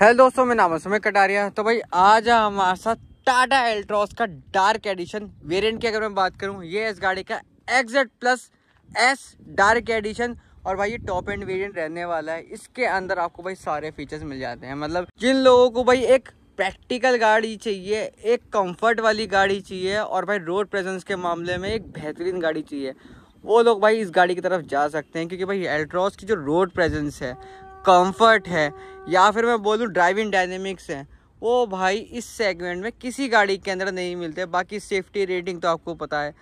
hello दोस्तों मैं नाम सुमित कटारिया तो भाई आज हमारे साथ टाटा एल्ट्रॉस का डार्क एडिशन वेरिएंट की अगर मैं बात करूं ये इस गाड़ी का XZ plus S dark edition और भाई ये टॉप एंड वेरिएंट रहने वाला है इसके अंदर आपको भाई सारे फीचर्स मिल जाते हैं मतलब जिन लोगों को भाई एक प्रैक्टिकल गाड़ी चाहिए एक कम्फर्ट वाली गाड़ी चाहिए और भाई रोड प्रेजेंस के मामले में एक बेहतरीन गाड़ी चाहिए वो लोग भाई इस गाड़ी की तरफ जा सकते हैं क्योंकि भाई एल्ट्रॉस की जो रोड प्रेजेंस है कंफर्ट है या फिर मैं बोलूँ ड्राइविंग डायनेमिक्स है वो भाई इस सेगमेंट में किसी गाड़ी के अंदर नहीं मिलते बाकी सेफ्टी रेटिंग तो आपको पता है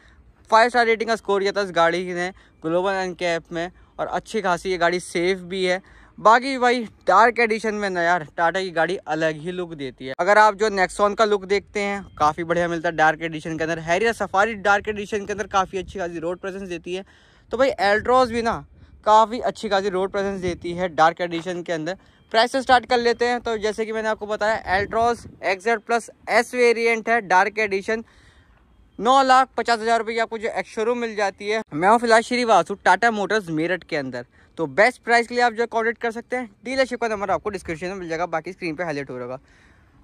फाइव स्टार रेटिंग का स्कोर किया था इस गाड़ी ने ग्लोबल एंड कैप में और अच्छी खासी ये गाड़ी सेफ भी है बाकी भाई डार्क एडिशन में ना यार टाटा की गाड़ी अलग ही लुक देती है अगर आप जो नेक्सॉन का लुक देखते हैं काफ़ी बढ़िया मिलता है डार्क एडिशन के अंदर हैरियर सफारी डार्क एडिशन के अंदर काफ़ी अच्छी खासी रोड प्रेजेंस देती है तो भाई एल्ट्रोज भी ना काफ़ी अच्छी खासी रोड प्रेजेंस देती है डार्क एडिशन के अंदर प्राइस स्टार्ट कर लेते हैं तो जैसे कि मैंने आपको बताया Altroz XZ plus S variant है डार्क एडिशन नौ लाख पचास हज़ार रुपये की आपको जो एक्शोरूम मिल जाती है मैं हूँ फिलहाल श्रीवासु टाटा मोटर्स मेरठ के अंदर तो बेस्ट प्राइस के लिए आप जो कॉन्टेक्ट कर सकते हैं डीलरशिप का नंबर आपको डिस्क्रिप्शन में मिल जाएगा बाकी स्क्रीन पर हाईलाइट हो रहा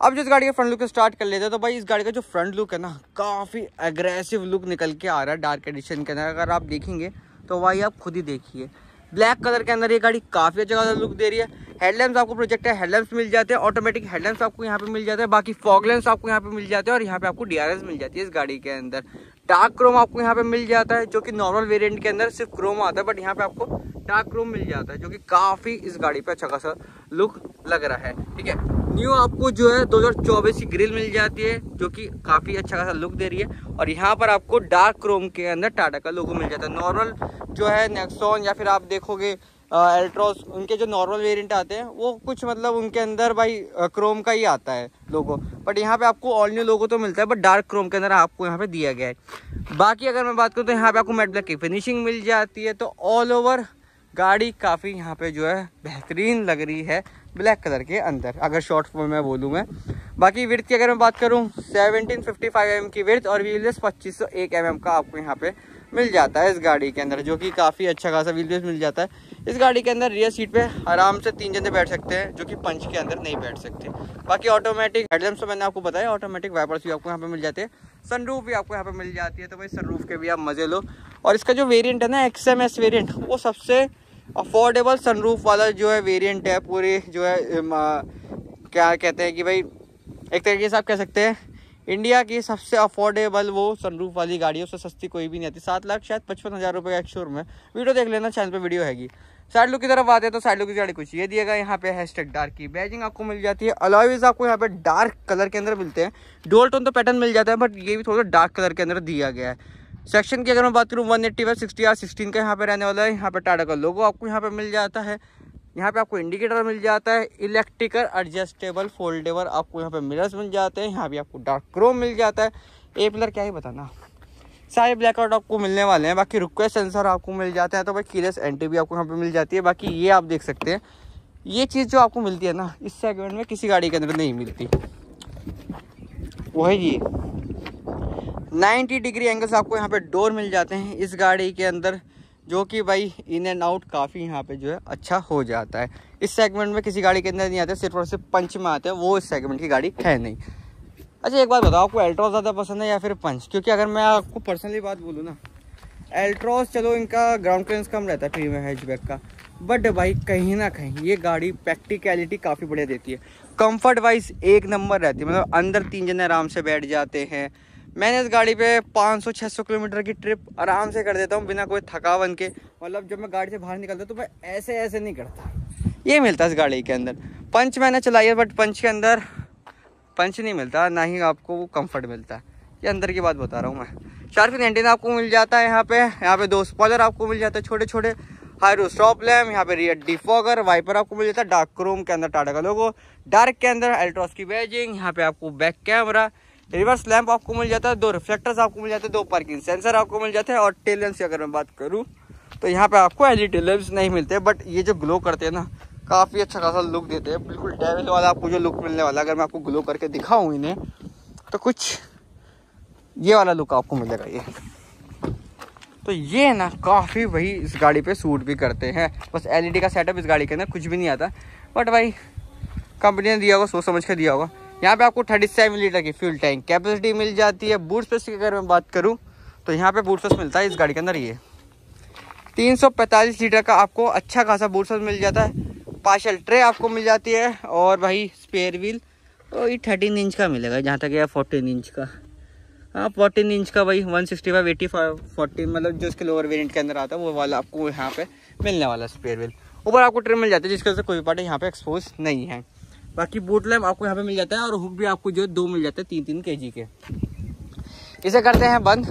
अब जो इस गाड़ी का फ्रंट लुक स्टार्ट कर लेते हैं तो भाई इस गाड़ी का जो फ्रंट लुक है ना काफ़ी एग्रेसिव लुक निकल के आ रहा है डार्क एडिशन के अंदर अगर आप देखेंगे तो भाई आप खुद ही देखिए ब्लैक कलर के अंदर ये गाड़ी काफ़ी अच्छा लुक दे रही है हेडलैम्स आपको प्रोजेक्टर हेडलैम्स मिल जाते हैं ऑटोमेटिक हेडलैम्स आपको यहाँ पे मिल जाते हैं बाकी फॉगलैम्स आपको यहाँ पे मिल जाते हैं और यहाँ पे आपको डी मिल जाती है इस गाड़ी के अंदर डार्क क्रोम आपको यहाँ पे मिल जाता है जो कि नॉर्मल वेरिएंट के अंदर सिर्फ क्रोम आता है बट यहाँ पे आपको डार्क क्रोम मिल जाता है जो कि काफ़ी इस गाड़ी पे अच्छा खासा लुक लग रहा है ठीक है न्यू आपको जो है 2024 की ग्रिल मिल जाती है जो कि काफ़ी अच्छा खासा लुक दे रही है और यहाँ पर आपको डार्क क्रोम के अंदर टाटा का लोगो मिल जाता है नॉर्मल जो है नेक्सोन या फिर आप देखोगे एल्ट्रोस उनके जो नॉर्मल वेरिएंट आते हैं वो कुछ मतलब उनके अंदर भाई क्रोम का ही आता है लोगो बट यहाँ पे आपको ऑल न्यू लोगो तो मिलता है बट डार्क क्रोम के अंदर आपको यहाँ पे दिया गया है बाकी अगर मैं बात करूँ तो यहाँ पे आपको मेट ब्लैक की फिनिशिंग मिल जाती है तो ऑल ओवर गाड़ी काफ़ी यहाँ पे जो है बेहतरीन लग रही है ब्लैक कलर के अंदर अगर शॉर्ट फॉर्म में बोलूँ मैं बाकी विर्थ की अगर मैं बात करूँ सेवनटीन फिफ्टी फाइव एम की विर्थ और व्हील बेस पच्चीस सौ एक एम एम का आपको यहाँ पे मिल जाता है इस गाड़ी के अंदर जो कि काफ़ी अच्छा खासा व्हील बेस मिल जाता है इस गाड़ी के अंदर रियर सीट पे आराम से तीन जने बैठ सकते हैं जो कि पंच के अंदर नहीं बैठ सकते बाकी ऑटोमेटिक हेडलम्स तो मैंने आपको बताया ऑटोमेटिक वाइपर्स भी आपको यहाँ पे मिल जाते हैं सनरूफ भी आपको यहाँ पे मिल जाती है तो भाई सनरूफ के भी आप मज़े लो और इसका जो वेरियंट है ना एक्स एम एस वेरियंट वो सबसे अफोर्डेबल सनरूफ वाला जो है वेरिएंट है पूरे जो है क्या कहते हैं कि भाई एक तरीके से आप कह सकते हैं इंडिया की सबसे अफोर्डेबल वो सनरूफ वाली गाड़ी है उससे सस्ती कोई भी नहीं आती सात लाख शायद पचपन हज़ार रुपये का एक शोरूम है वीडियो देख लेना चैनल पे वीडियो हैगी साइड लुक की तरफ आते हैं तो साइड लुक की गाड़ी कुछ ये दिएगा यहाँ पे हैशटैग डार्क की बैजिंग आपको मिल जाती है अलाविज आपको यहाँ पे डार्क कलर के अंदर मिलते हैं डोल टोन तो पैटर्न मिल जाता है बट ये भी थोड़ा डार्क कलर के अंदर दिया गया है सेक्शन की अगर मैं बात करूँ one eighty five sixty R sixteen का यहाँ पे रहने वाला है यहाँ पे टाटा का लोगो आपको यहाँ पे मिल जाता है यहाँ पे आपको इंडिकेटर मिल जाता है इलेक्ट्रिकल एडजस्टेबल फोल्डेबल आपको यहाँ पे मिरर्स मिल जाते हैं यहाँ पे आपको डार्क क्रोम मिल जाता है ए पिलर क्या ही बताना सारे ब्लैकआउट आपको मिलने वाले हैं बाकी रिक्वेस्ट सेंसर आपको मिल जाते हैं तो भाई कीलेस एंट्री भी आपको यहाँ पे मिल जाती है बाकी ये आप देख सकते हैं ये चीज़ जो आपको मिलती है ना इस सेगमेंट में किसी गाड़ी के अंदर नहीं मिलती वही ये 90 डिग्री एंगल से आपको यहाँ पे डोर मिल जाते हैं इस गाड़ी के अंदर जो कि भाई इन एंड आउट काफ़ी यहाँ पे जो है अच्छा हो जाता है इस सेगमेंट में किसी गाड़ी के अंदर नहीं आते सिर्फ और सिर्फ पंच में आते हैं वो इस सेगमेंट की गाड़ी है नहीं अच्छा एक बात बताओ आपको एल्ट्रॉस ज़्यादा पसंद है या फिर पंच क्योंकि अगर मैं आपको पर्सनली बात बोलूँ ना एल्ट्रॉस चलो इनका ग्राउंड क्लियरेंस कम रहता है प्रीमियम हैचबैक का बट भाई कहीं ना कहीं ये गाड़ी प्रैक्टिकलिटी काफ़ी बढ़िया देती है कम्फर्ट वाइज एक नंबर रहती है मतलब अंदर तीन जने आराम से बैठ जाते हैं मैंने इस गाड़ी पे 500-600 किलोमीटर की ट्रिप आराम से कर देता हूँ बिना कोई थकावन के मतलब जब मैं गाड़ी से बाहर निकलता तो मैं ऐसे ऐसे नहीं करता ये मिलता है इस गाड़ी के अंदर पंच मैंने चलाई है बट पंच के अंदर पंच नहीं मिलता ना ही आपको वो कम्फर्ट मिलता है ये अंदर की बात बता रहा हूँ मैं फिन एंटीन आपको मिल जाता है यहाँ पे यहाँ पे दो स्पॉलर आपको मिल जाता है छोटे छोटे हाई रू स्टॉप लैम यहाँ पे रियर डिफॉगर वाइपर आपको मिल जाता है डार्क क्रोम के अंदर टाटा का लोगो डार्क के अंदर अल्ट्रॉस की बैजिंग यहाँ पे आपको बैक कैमरा रिवर्स लैम्प आपको मिल जाता है दो रिफ्लेक्टर्स आपको मिल जाते हैं दो पार्किंग सेंसर आपको मिल जाते हैं और टेल लैम्प की अगर मैं बात करूँ तो यहाँ पे आपको एल ई डी नहीं मिलते बट ये जो ग्लो करते हैं ना काफ़ी अच्छा खासा लुक देते हैं बिल्कुल डेविल वाला आपको जो लुक मिलने वाला अगर मैं आपको ग्लो करके दिखाऊँ इन्हें तो कुछ ये वाला लुक आपको मिलेगा ये तो ये ना काफ़ी वही इस गाड़ी पे सूट भी करते हैं बस एलईडी का सेटअप इस गाड़ी के अंदर कुछ भी नहीं आता बट भाई कंपनी ने दिया होगा सोच समझ के दिया होगा यहाँ पे आपको थर्टी सेवन लीटर की फ्यूल टैंक कैपेसिटी मिल जाती है बूट स्पेस की अगर मैं बात करूँ तो यहाँ पे बूट स्पेस मिलता है इस गाड़ी के अंदर ये 345 लीटर का आपको अच्छा खासा बूट स्पेस मिल जाता है पार्शल ट्रे आपको मिल जाती है और भाई स्पेयर व्हील तो ये थर्टीन इंच का मिलेगा जहाँ तक यह फोर्टीन इंच का हाँ फोर्टीन इंच का भाई one sixty five eighty five fourteen मतलब जो इसके लोअर वेरियंट के अंदर आता है वो वाला आपको यहाँ पे मिलने वाला स्पेयर व्हील ऊपर आपको ट्रिम मिल जाती है जिसकी वजह से कोई पार्ट यहाँ पे एक्सपोज नहीं है बाकी बोट लैम्प आपको यहाँ पे मिल जाता है और हुक भी आपको जो है दो मिल जाते हैं तीन तीन के के इसे करते हैं बंद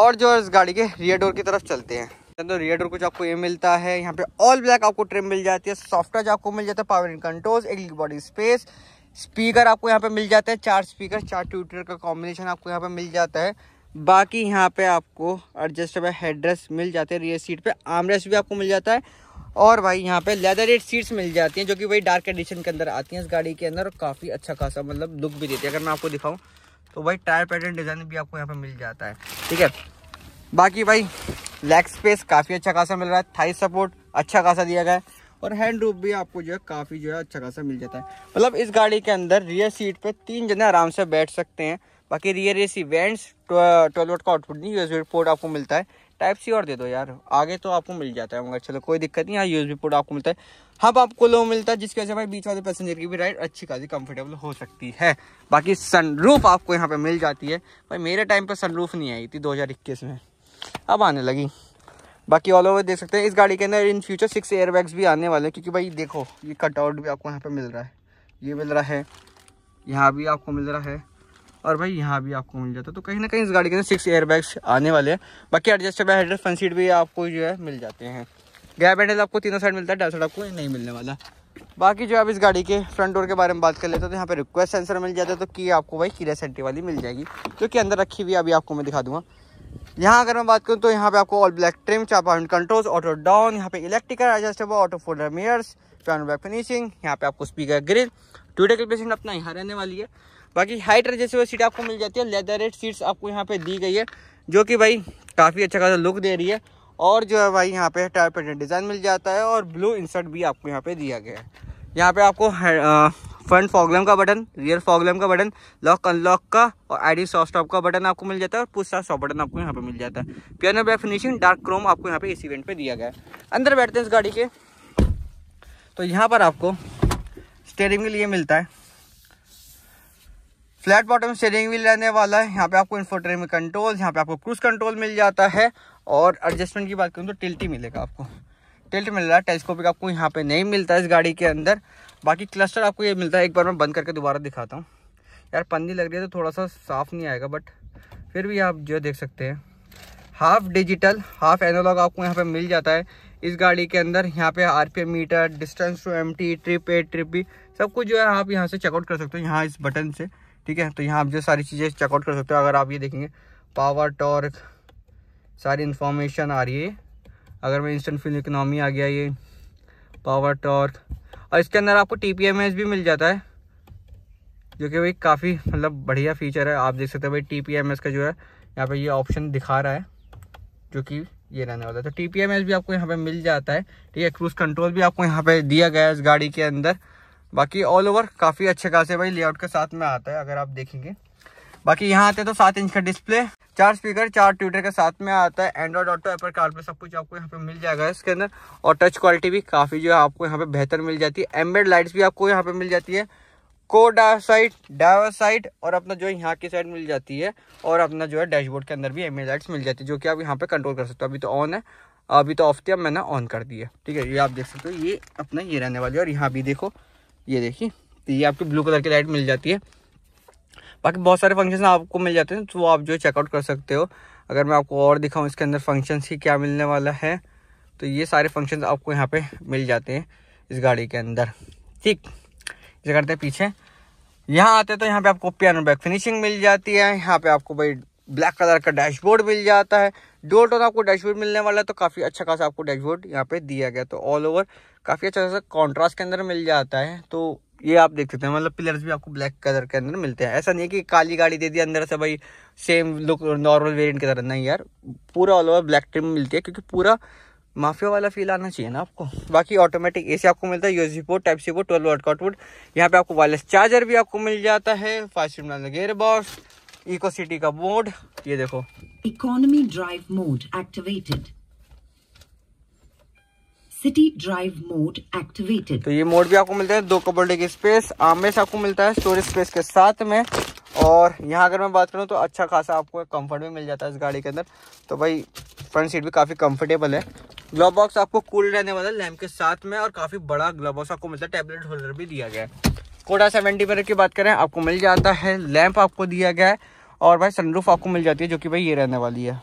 और जो इस गाड़ी के रियर डोर की तरफ चलते हैं तो रियर डोर कुछ आपको ये मिलता है यहाँ पे ऑल ब्लैक आपको ट्रिम मिल जाती है सॉफ्ट टच आपको मिल जाता है पावर एंड कंट्रोल्स एक बॉडी स्पेस स्पीकर आपको यहाँ पे मिल जाते हैं चार स्पीकर चार ट्यूटर का कॉम्बिनेशन आपको यहाँ पे मिल जाता है बाकी यहाँ पे आपको एडजस्टेबल हेडरेस्ट मिल जाते हैं रियर सीट पे आर्मरेस्ट भी आपको मिल जाता है और भाई यहाँ पे लेदर एड सीट्स मिल जाती हैं जो कि वही डार्क एडिशन के अंदर आती हैं इस गाड़ी के अंदर और काफ़ी अच्छा खासा मतलब लुक भी देती है अगर मैं आपको दिखाऊँ तो भाई टायर पैटर्न डिज़ाइन भी आपको यहाँ पे मिल जाता है ठीक है बाकी भाई लेग स्पेस काफ़ी अच्छा खासा मिल रहा है थाई सपोर्ट अच्छा खासा दिया गया है और हैंड रूप भी आपको जो है काफ़ी जो है अच्छा खासा मिल जाता है मतलब इस गाड़ी के अंदर रियर सीट पर तीन जने आराम से बैठ सकते हैं बाकी रियर सी वेंट्स ट्वेल्व का आउटपुट नहीं यूएसबी पोर्ट आपको मिलता है टाइप सी और दे दो यार आगे तो आपको मिल जाता है मगर चलो कोई दिक्कत नहीं यहाँ यूज बी पोर्ट आपको मिलता है हब आपको लो मिलता है जिसकी वजह से भाई बीच वाले पैसेंजर की भी राइड अच्छी खासी कंफर्टेबल हो सकती है बाकी सनरूफ आपको यहाँ पर मिल जाती है भाई मेरे टाइम पर सनरूफ नहीं आई थी दो में अब आने लगी बाकी ऑल ओवर देख सकते हैं इस गाड़ी के अंदर इन फ्यूचर सिक्स एयर भी आने वाले हैं क्योंकि भाई देखो ये कटआउट भी आपको यहाँ पर मिल रहा है ये मिल रहा है यहाँ भी आपको मिल रहा है और भाई यहाँ भी आपको मिल जाता है तो कहीं ना कहीं इस गाड़ी के अंदर सिक्स बैग्स आने वाले हैं बाकी एडजस्टेबल हेडर फ्रंट सीट भी आपको जो है मिल जाते हैं गैप हैंडल आपको तीनों साइड मिलता है डाल साइड आपको नहीं मिलने वाला बाकी जो आप इस गाड़ी के फ्रंट डोर के बारे में बात कर लेते हैं तो यहाँ पे रिक्वेस्ट सेंसर मिल जाता है तो की आपको भाई कीरेस सेंटी वाली मिल जाएगी जो कि अंदर रखी हुई अभी आपको मैं दिखा दूंगा यहाँ अगर मैं बात करूँ तो यहाँ पे आपको ऑल ब्लैक ट्रिम चार पॉइंट कंट्रोल्स ऑटो डाउन यहाँ पे electrical adjustable auto folding mirrors piano black finishing यहाँ पे आपको स्पीकर ग्रिल के क्लिपेशन अपना यहाँ रहने वाली है बाकी हाइट जैसे वो सीट आपको मिल जाती है लेदर रेड सीट्स आपको यहाँ पे दी गई है जो कि भाई काफ़ी अच्छा खासा लुक दे रही है और जो है भाई यहाँ पे टायर पर डिज़ाइन मिल जाता है और ब्लू इंसर्ट भी आपको यहाँ पे दिया गया है यहाँ पे आपको फ्रंट फॉगलम का बटन रियर फॉगलम का बटन लॉक अनलॉक का और आईडी सॉफ्ट स्टॉप का बटन आपको मिल जाता है और पुस्ता सॉफ्ट बटन आपको यहाँ पर मिल जाता है piano black finishing dark chrome आपको यहाँ पर इस इवेंट पर दिया गया है अंदर बैठते हैं इस गाड़ी के तो यहाँ पर आपको स्टेयरिंग के लिए मिलता है फ्लैट बॉटम स्टेयरिंग व्हील रहने वाला है यहाँ पे आपको इन्फोट्रेन में कंट्रोल यहाँ पे आपको क्रूज कंट्रोल मिल जाता है और एडजस्टमेंट की बात करूँ तो टिल्टी मिलेगा आपको टिल्ट मिल रहा है टेलीस्कोपिक आपको यहाँ पे नहीं मिलता है इस गाड़ी के अंदर बाकी क्लस्टर आपको ये मिलता है एक बार मैं बंद करके दोबारा दिखाता हूँ यार पन्नी लग रही है तो थोड़ा सा साफ नहीं आएगा बट फिर भी आप जो देख सकते हैं हाफ डिजिटल हाफ एनोलॉग आपको यहाँ पे मिल जाता है इस गाड़ी के अंदर यहाँ पे M meter distance to T trip A trip B सब कुछ जो है आप यहाँ से चेकआउट कर सकते हो यहाँ इस बटन से ठीक है तो यहाँ आप जो सारी चीज़ें चेकआउट कर सकते हो अगर आप ये देखेंगे पावर टॉर्क सारी इन्फॉर्मेशन आ रही है अगर मैं इंस्टेंट फ्यूल इकनॉमी आ गया ये पावर टॉर्क और इसके अंदर आपको टी भी मिल जाता है जो कि भाई काफ़ी मतलब बढ़िया फीचर है आप देख सकते हो भाई टी का जो है यहाँ पर ये ऑप्शन दिखा रहा है जो कि ये रहने वाला है तो टी भी आपको यहाँ पर मिल जाता है ठीक है क्रूज़ कंट्रोल भी आपको यहाँ पर दिया गया है इस गाड़ी के अंदर बाकी ऑल ओवर काफ़ी अच्छे खासे भाई लेआउट के साथ में आता है अगर आप देखेंगे बाकी यहाँ आते हैं तो सात इंच का डिस्प्ले चार स्पीकर चार ट्विटर के साथ में आता है एंड्रॉइड ऑटो एपर कार पे सब कुछ आपको यहाँ पे मिल जाएगा इसके अंदर और टच क्वालिटी भी काफ़ी जो है आपको यहाँ पे बेहतर मिल जाती है एम्बेड लाइट्स भी आपको यहाँ पे मिल जाती है को साइड डावर और अपना जो यहाँ की साइड मिल जाती है और अपना जो है डैशबोर्ड के अंदर भी एम लाइट्स मिल जाती है जो कि आप यहाँ पे कंट्रोल कर सकते हो अभी तो ऑन है अभी तो ऑफ थी अब मैंने ऑन कर दिया ठीक है ये आप देख सकते हो ये अपना ये रहने वाली है और यहाँ भी देखो ये देखिए तो ये आपकी ब्लू कलर की लाइट मिल जाती है बाकी बहुत सारे फंक्शन आपको मिल जाते हैं तो वो आप जो है चेकआउट कर सकते हो अगर मैं आपको और दिखाऊँ इसके अंदर फंक्शन ही क्या मिलने वाला है तो ये सारे फंक्शन आपको यहाँ पर मिल जाते हैं इस गाड़ी के अंदर ठीक इसे करते हैं पीछे यहाँ आते हैं तो यहाँ पे आपको पियानो बैक फिनिशिंग मिल जाती है यहाँ पे आपको भाई ब्लैक कलर का डैशबोर्ड मिल जाता है डोल टोर आपको डैशबोर्ड मिलने वाला है तो काफ़ी अच्छा खासा आपको डैशबोर्ड यहाँ पे दिया गया तो ऑल ओवर काफ़ी अच्छा खासा कॉन्ट्रास्ट के अंदर मिल जाता है तो ये आप देख सकते हैं मतलब पिलर्स भी आपको ब्लैक कलर के अंदर मिलते हैं ऐसा नहीं है कि काली गाड़ी दे दी अंदर से भाई सेम लुक नॉर्मल वेरिएंट की तरह नहीं यार पूरा ऑल ओवर ब्लैक ट्रिम मिलती है क्योंकि पूरा माफिया वाला फील आना चाहिए ना आपको बाकी ऑटोमेटिक एसी आपको मिलता है USB port type C port twelve volt का आउटपुट यहाँ पे आपको वायरलेस चार्जर भी आपको मिल जाता है fast gear box eco city का मोड ये देखो economy drive mode activated city drive mode activated तो ये मोड भी आपको मिलता है दो कपड़े की स्पेस से आपको मिलता है स्टोरेज स्पेस के साथ में और यहाँ अगर मैं बात करूँ तो अच्छा खासा आपको कंफर्ट भी मिल जाता है इस गाड़ी के अंदर तो भाई फ्रंट सीट भी काफ़ी कंफर्टेबल है ग्लव बॉक्स आपको कूल रहने वाला है लैम्प के साथ में और काफ़ी बड़ा ग्लव बॉक्स आपको मिलता है टैबलेट होल्डर भी दिया गया है कोटा सेवेंटी पर की बात करें आपको मिल जाता है लैम्प आपको दिया गया है और भाई सनरूफ आपको मिल जाती है जो कि भाई ये रहने वाली है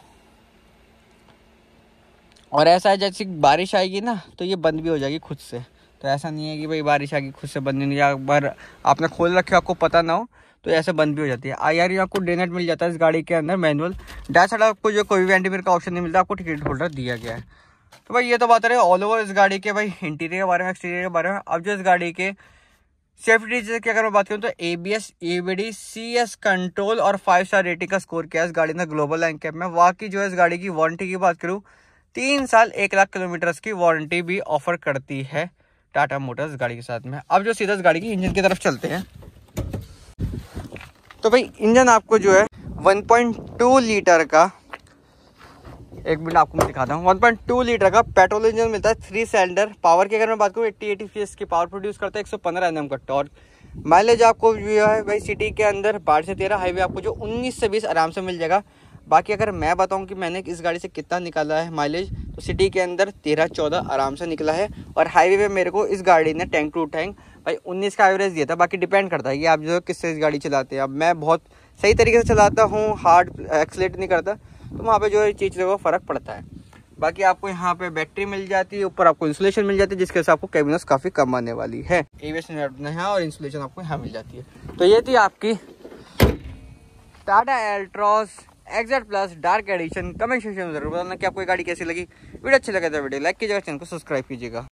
और ऐसा है जैसे बारिश आएगी ना तो ये बंद भी हो जाएगी खुद से तो ऐसा नहीं है कि भाई बारिश आएगी खुद से बंद नहीं या बार आपने खोल रखे आपको पता ना हो तो ऐसे बंद भी हो जाती है आई आर आपको डेनेट मिल जाता है इस गाड़ी के अंदर मैनुअल डैश साइड आपको जो कोई भी एंटीमिर का ऑप्शन नहीं मिलता आपको टिकट होल्डर दिया गया है तो भाई ये तो बात रहे ऑल ओवर इस गाड़ी के भाई इंटीरियर के बारे में एक्सटीरियर के बारे में अब जो इस गाड़ी के सेफ्टी डिजिटल की अगर मैं बात करूँ तो A B S B D C S control और फाइव स्टार रेटिंग का स्कोर किया इस गाड़ी ने ग्लोबल लैंड कैप में वाकई जो है इस गाड़ी की वारंटी की बात करूँ तीन साल एक लाख किलोमीटर्स की वारंटी भी ऑफर करती है टाटा मोटर्स गाड़ी के साथ में अब जो सीधा इस गाड़ी की इंजन की तरफ चलते हैं तो भाई इंजन आपको जो है 1.2 लीटर का एक मिनट आपको मैं दिखाता हूँ टू लीटर का पेट्रोल इंजन मिलता है थ्री सिलेंडर पावर की अगर मैं बात करूँ एट्टी एटी पी की पावर प्रोड्यूस करता है एक सौ पंद्रह एन का टॉर्क माइलेज आपको जो है भाई सिटी के अंदर बारह से तेरह हाईवे आपको जो उन्नीस से बीस आराम से मिल जाएगा बाकी अगर मैं बताऊँ कि मैंने इस गाड़ी से कितना निकाला है माइलेज तो सिटी के अंदर तेरह चौदह आराम से निकला है और हाईवे पर मेरे को इस गाड़ी ने टैंक टू टैंक भाई उन्नीस का एवरेज दिया था बाकी डिपेंड करता है कि आप जो किससे इस गाड़ी चलाते हैं अब मैं बहुत सही तरीके से चलाता हूँ हार्ड एक्सलेट नहीं करता तो वहाँ पे जो है चीज़ का फ़र्क पड़ता है बाकी आपको यहाँ पे बैटरी मिल जाती है ऊपर आपको इंसुलेशन मिल जाती है जिसके से आपको कैबिनस काफ़ी कम आने वाली है एविएशन यहाँ और इंसुलेशन आपको यहाँ मिल जाती है तो ये थी आपकी Tata Altroz XZ plus dark edition comment section में जरूर बताना कि आपको गाड़ी कैसी लगी वीडियो अच्छी लगे तो वीडियो लाइक कीजिएगा चैनल को सब्सक्राइब कीजिएगा